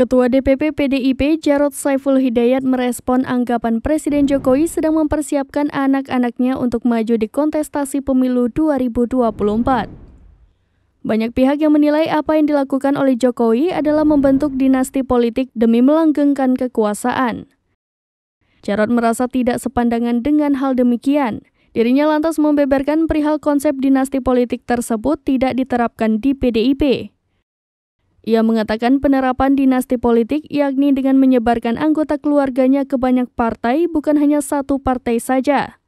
Ketua DPP PDIP Jarod Saiful Hidayat merespon anggapan Presiden Jokowi sedang mempersiapkan anak-anaknya untuk maju di kontestasi pemilu 2024. Banyak pihak yang menilai apa yang dilakukan oleh Jokowi adalah membentuk dinasti politik demi melanggengkan kekuasaan. Jarod merasa tidak sepandangan dengan hal demikian. Dirinya lantas membeberkan perihal konsep dinasti politik tersebut tidak diterapkan di PDIP. Ia mengatakan penerapan dinasti politik yakni dengan menyebarkan anggota keluarganya ke banyak partai bukan hanya satu partai saja.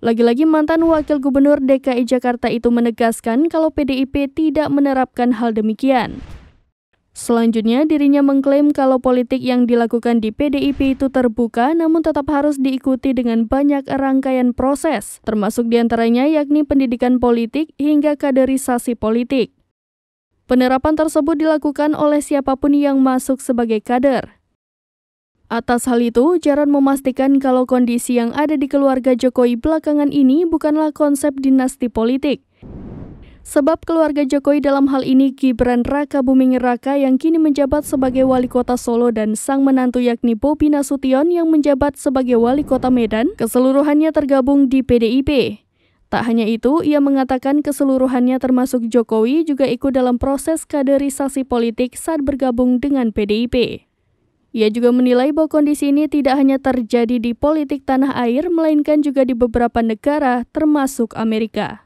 Lagi-lagi mantan Wakil Gubernur DKI Jakarta itu menegaskan kalau PDIP tidak menerapkan hal demikian. Selanjutnya, dirinya mengklaim kalau politik yang dilakukan di PDIP itu terbuka namun tetap harus diikuti dengan banyak rangkaian proses, termasuk diantaranya yakni pendidikan politik hingga kaderisasi politik. Penerapan tersebut dilakukan oleh siapapun yang masuk sebagai kader. Atas hal itu, Jaran memastikan kalau kondisi yang ada di keluarga Jokowi belakangan ini bukanlah konsep dinasti politik. Sebab keluarga Jokowi dalam hal ini Gibran Raka Buming Raka yang kini menjabat sebagai wali kota Solo dan sang menantu yakni Bobi Nasution yang menjabat sebagai wali kota Medan, keseluruhannya tergabung di PDIP. Tak hanya itu, ia mengatakan keseluruhannya termasuk Jokowi juga ikut dalam proses kaderisasi politik saat bergabung dengan PDIP. Ia juga menilai bahwa kondisi ini tidak hanya terjadi di politik tanah air, melainkan juga di beberapa negara, termasuk Amerika.